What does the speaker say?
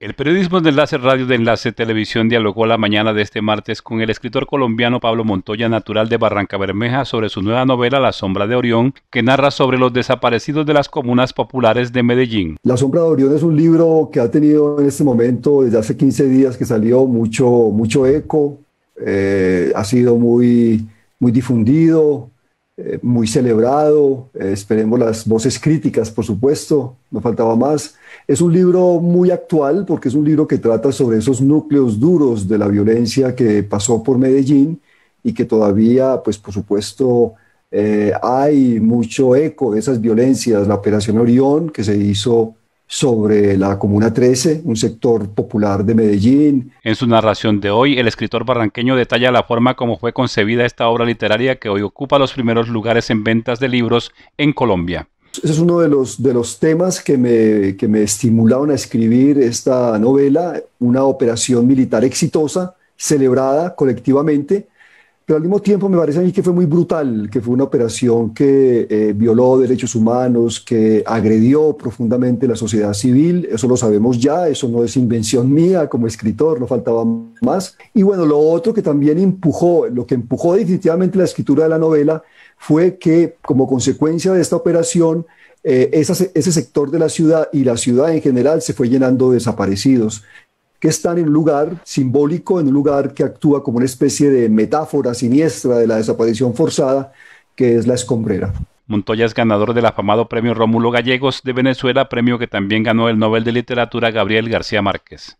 El periodismo de Enlace Radio de Enlace Televisión dialogó la mañana de este martes con el escritor colombiano Pablo Montoya, natural de Barranca Bermeja, sobre su nueva novela La Sombra de Orión, que narra sobre los desaparecidos de las comunas populares de Medellín. La Sombra de Orión es un libro que ha tenido en este momento, desde hace 15 días que salió, mucho, mucho eco, eh, ha sido muy, muy difundido, eh, muy celebrado, eh, esperemos las voces críticas, por supuesto, no faltaba más. Es un libro muy actual porque es un libro que trata sobre esos núcleos duros de la violencia que pasó por Medellín y que todavía, pues por supuesto, eh, hay mucho eco de esas violencias. La Operación Orión, que se hizo sobre la Comuna 13, un sector popular de Medellín. En su narración de hoy, el escritor barranqueño detalla la forma como fue concebida esta obra literaria que hoy ocupa los primeros lugares en ventas de libros en Colombia. Ese es uno de los, temas que que me estimularon a escribir esta novela, una operación militar exitosa, celebrada colectivamente, pero al mismo tiempo me parece a mí que fue muy brutal, que fue una operación que eh, violó derechos humanos, que agredió profundamente la sociedad civil, eso lo sabemos ya, eso no es invención mía como escritor, no faltaba más. Y bueno, lo otro que también empujó, lo que empujó definitivamente la escritura de la novela fue que como consecuencia de esta operación, eh, ese sector de la ciudad y la ciudad en general se fue llenando de desaparecidos que están en un lugar simbólico, en un lugar que actúa como una especie de metáfora siniestra de la desaparición forzada, que es la escombrera. Montoya es ganador del afamado premio Rómulo Gallegos de Venezuela, premio que también ganó el Nobel de Literatura Gabriel García Márquez.